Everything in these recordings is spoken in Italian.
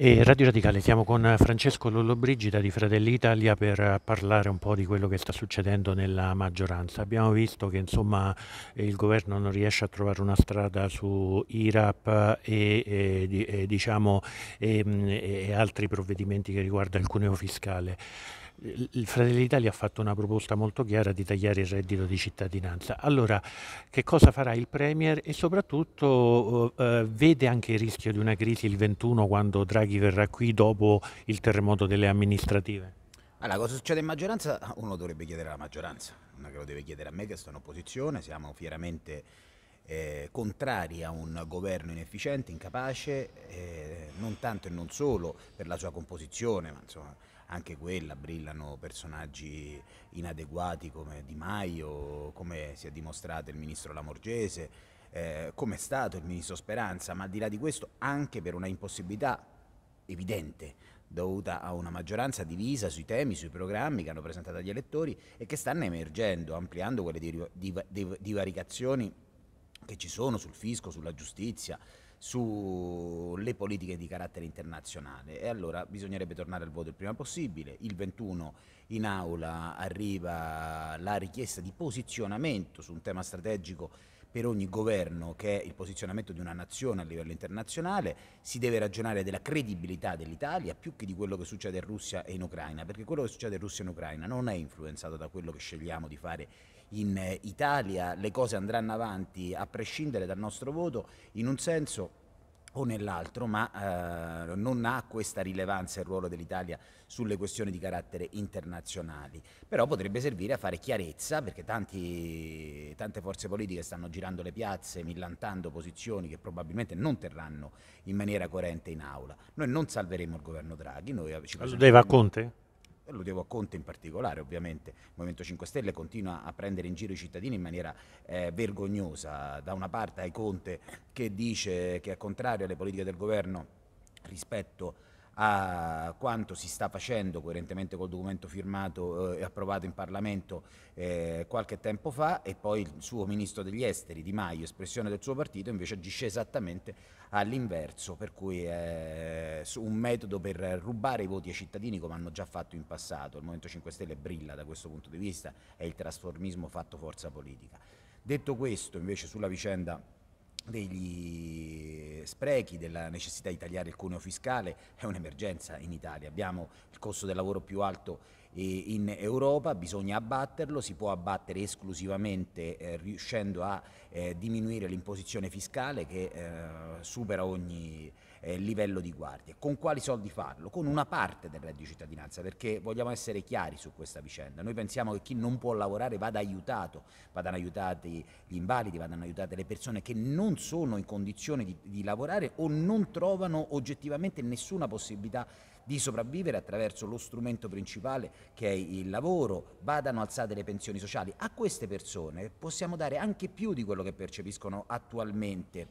E Radio Radicale, siamo con Francesco Lollobrigida di Fratelli Italia per parlare un po' di quello che sta succedendo nella maggioranza. Abbiamo visto che insomma, il governo non riesce a trovare una strada su IRAP e, e, e, diciamo, e altri provvedimenti che riguardano il cuneo fiscale il Fratelli d'Italia ha fatto una proposta molto chiara di tagliare il reddito di cittadinanza. Allora, che cosa farà il Premier e soprattutto eh, eh vede anche il rischio di una crisi il 21 quando Draghi verrà qui dopo il terremoto delle amministrative? Allora, cosa succede in maggioranza? Uno dovrebbe chiedere alla maggioranza, non è che lo deve chiedere a me che sto in opposizione, siamo fieramente eh, contrari a un governo inefficiente, incapace, eh, non tanto e non solo per la sua composizione, ma insomma anche quella brillano personaggi inadeguati come Di Maio, come si è dimostrato il ministro Lamorgese, eh, come è stato il ministro Speranza, ma al di là di questo anche per una impossibilità evidente dovuta a una maggioranza divisa sui temi, sui programmi che hanno presentato agli elettori e che stanno emergendo, ampliando quelle div- div- div- divaricazioni che ci sono sul fisco, sulla giustizia, sulle politiche di carattere internazionale e allora bisognerebbe tornare al voto il prima possibile. Il 21 in aula arriva la richiesta di posizionamento su un tema strategico per ogni governo che è il posizionamento di una nazione a livello internazionale, si deve ragionare della credibilità dell'Italia più che di quello che succede in Russia e in Ucraina, perché quello che succede in Russia e in Ucraina non è influenzato da quello che scegliamo di fare in Italia le cose andranno avanti a prescindere dal nostro voto in un senso o nell'altro, ma eh, non ha questa rilevanza il ruolo dell'Italia sulle questioni di carattere internazionali. Però potrebbe servire a fare chiarezza, perché tanti, tante forze politiche stanno girando le piazze, millantando posizioni che probabilmente non terranno in maniera coerente in aula. Noi non salveremo il governo Draghi. Noi ci Lo deve a Conte? lo devo a Conte in particolare ovviamente, il Movimento 5 Stelle continua a prendere in giro i cittadini in maniera eh, vergognosa, da una parte ai Conte che dice che è contrario alle politiche del governo rispetto a a quanto si sta facendo coerentemente col documento firmato eh, e eh, approvato in Parlamento eh, qualche tempo fa e poi il suo ministro degli esteri Di Maio, espressione del suo partito, invece agisce esattamente all'inverso, per cui è un metodo per rubare i voti ai cittadini come hanno già fatto in passato. Il Movimento 5 Stelle brilla da questo punto di vista, è il trasformismo fatto forza politica. Detto questo, invece sulla vicenda degli sprechi, della necessità di tagliare il cuneo fiscale, è un'emergenza in Italia. Abbiamo il costo del lavoro più alto eh, in Europa, bisogna abbatterlo, si può abbattere esclusivamente eh, riuscendo a eh, diminuire l'imposizione fiscale che eh, supera ogni eh, livello di guardia. Con quali soldi farlo? Con una parte del reddito di cittadinanza, perché vogliamo essere chiari su questa vicenda. Noi pensiamo che chi non può lavorare vada aiutato, vadano aiutati gli invalidi, vadano aiutate le persone che non sono in condizione di, di lavorare o non trovano oggettivamente nessuna possibilità di sopravvivere attraverso lo strumento principale che è il lavoro, vadano alzate le pensioni sociali. A queste persone possiamo dare anche più di quello che percepiscono attualmente,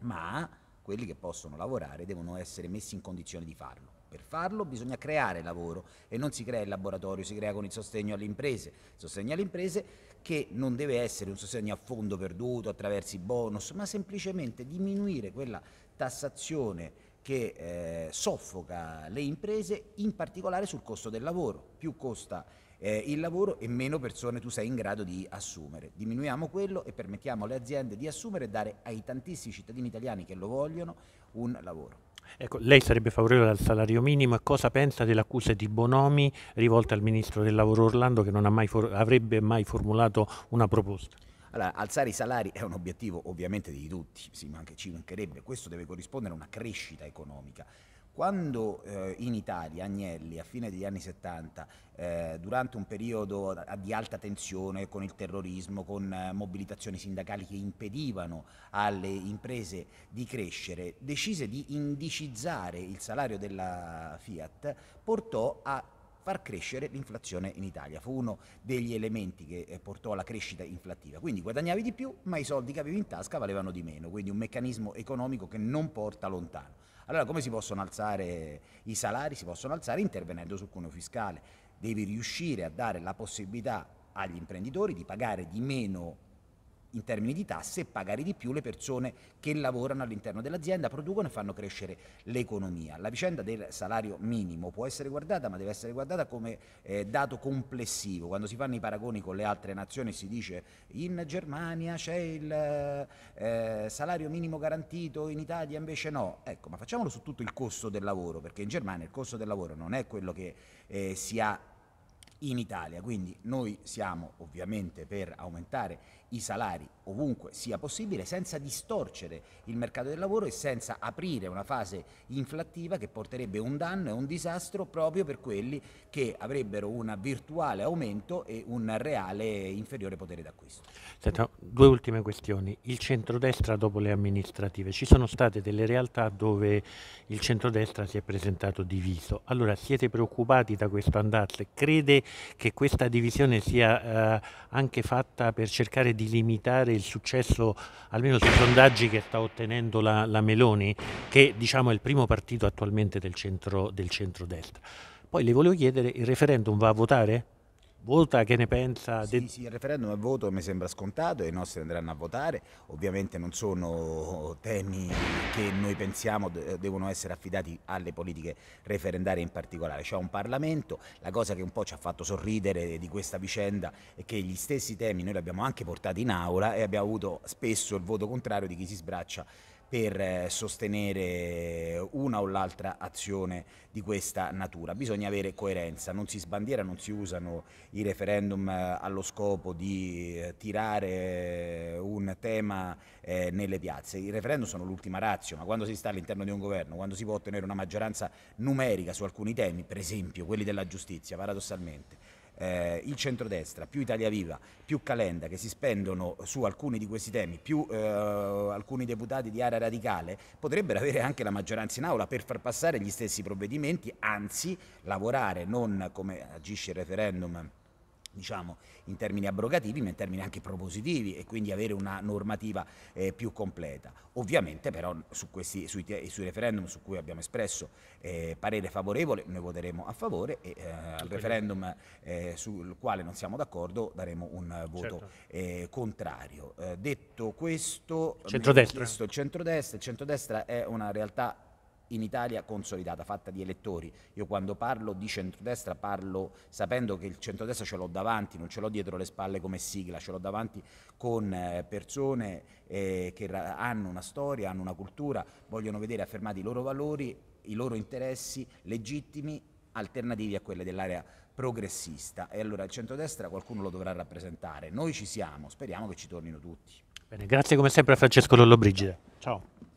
ma quelli che possono lavorare devono essere messi in condizione di farlo. Per farlo bisogna creare lavoro e non si crea il laboratorio, si crea con il sostegno alle imprese. Sostegno alle imprese che non deve essere un sostegno a fondo perduto attraverso i bonus, ma semplicemente diminuire quella tassazione che eh, soffoca le imprese, in particolare sul costo del lavoro. Più costa eh, il lavoro e meno persone tu sei in grado di assumere. Diminuiamo quello e permettiamo alle aziende di assumere e dare ai tantissimi cittadini italiani che lo vogliono un lavoro. Ecco, lei sarebbe favorevole al salario minimo, e cosa pensa delle accuse di Bonomi rivolte al Ministro del Lavoro Orlando che non mai avrebbe mai formulato una proposta? Allora, alzare i salari è un obiettivo ovviamente di tutti, sì, ma anche ci mancherebbe, questo deve corrispondere a una crescita economica. Quando eh, in Italia Agnelli, a fine degli anni 70, eh, durante un periodo di alta tensione con il terrorismo, con eh, mobilitazioni sindacali che impedivano alle imprese di crescere, decise di indicizzare il salario della Fiat, portò a far crescere l'inflazione in Italia. Fu uno degli elementi che eh, portò alla crescita inflattiva. Quindi guadagnavi di più, ma i soldi che avevi in tasca valevano di meno, quindi un meccanismo economico che non porta lontano. Allora come si possono alzare i salari? Si possono alzare intervenendo sul cuneo fiscale. Devi riuscire a dare la possibilità agli imprenditori di pagare di meno in termini di tasse e pagare di più le persone che lavorano all'interno dell'azienda, producono e fanno crescere l'economia. La vicenda del salario minimo può essere guardata, ma deve essere guardata come eh, dato complessivo. Quando si fanno i paragoni con le altre nazioni si dice in Germania c'è il eh, salario minimo garantito, in Italia invece no. Ecco, ma facciamolo su tutto il costo del lavoro, perché in Germania il costo del lavoro non è quello che eh, si ha in Italia. Quindi noi siamo ovviamente per aumentare i salari ovunque sia possibile senza distorcere il mercato del lavoro e senza aprire una fase inflattiva che porterebbe un danno e un disastro proprio per quelli che avrebbero un virtuale aumento e un reale inferiore potere d'acquisto. Senta, due ultime questioni. Il centrodestra dopo le amministrative. Ci sono state delle realtà dove il centrodestra si è presentato diviso. Allora siete preoccupati da questo andazzo? Crede che questa divisione sia eh, anche fatta per cercare di di limitare il successo, almeno sui sondaggi che sta ottenendo la, la Meloni, che diciamo, è il primo partito attualmente del, centro, del centro centrodestra. Poi le volevo chiedere, il referendum va a votare? Volta che ne pensa? Sì, sì, il referendum al voto mi sembra scontato e i nostri andranno a votare. Ovviamente non sono temi che noi pensiamo devono essere affidati alle politiche referendarie in particolare. C'è un Parlamento, la cosa che un po' ci ha fatto sorridere di questa vicenda è che gli stessi temi noi li abbiamo anche portati in aula e abbiamo avuto spesso il voto contrario di chi si sbraccia per eh, sostenere una o l'altra azione di questa natura. Bisogna avere coerenza, non si sbandiera, non si usano i referendum eh, allo scopo di eh, tirare un tema nelle piazze. I referendum sono l'ultima razio, ma quando si sta all'interno di un governo, quando si può ottenere una maggioranza numerica su alcuni temi, per esempio quelli della giustizia, paradossalmente, eh, il centrodestra, più Italia Viva, più Calenda che si spendono su alcuni di questi temi, più eh, alcuni deputati di area radicale, potrebbero avere anche la maggioranza in aula per far passare gli stessi provvedimenti, anzi lavorare non come agisce il referendum diciamo in termini abrogativi ma in termini anche propositivi e quindi avere una normativa eh, più completa. Ovviamente però su questi, sui, sui, referendum su cui abbiamo espresso eh, parere favorevole noi voteremo a favore e eh, al referendum eh, sul quale non siamo d'accordo daremo un voto certo. Eh, contrario. Eh, detto questo, centrodestra. centrodestra, il centrodestra è una realtà in Italia consolidata, fatta di elettori. Io quando parlo di centrodestra parlo sapendo che il centrodestra ce l'ho davanti, non ce l'ho dietro le spalle come sigla, ce l'ho davanti con eh, persone eh, che hanno una storia, hanno una cultura, vogliono vedere affermati i loro valori, i loro interessi legittimi alternativi a quelle dell'area progressista e allora il centrodestra qualcuno lo dovrà rappresentare. Noi ci siamo, speriamo che ci tornino tutti. Bene, grazie come sempre a Francesco Lollobrigida. Ciao.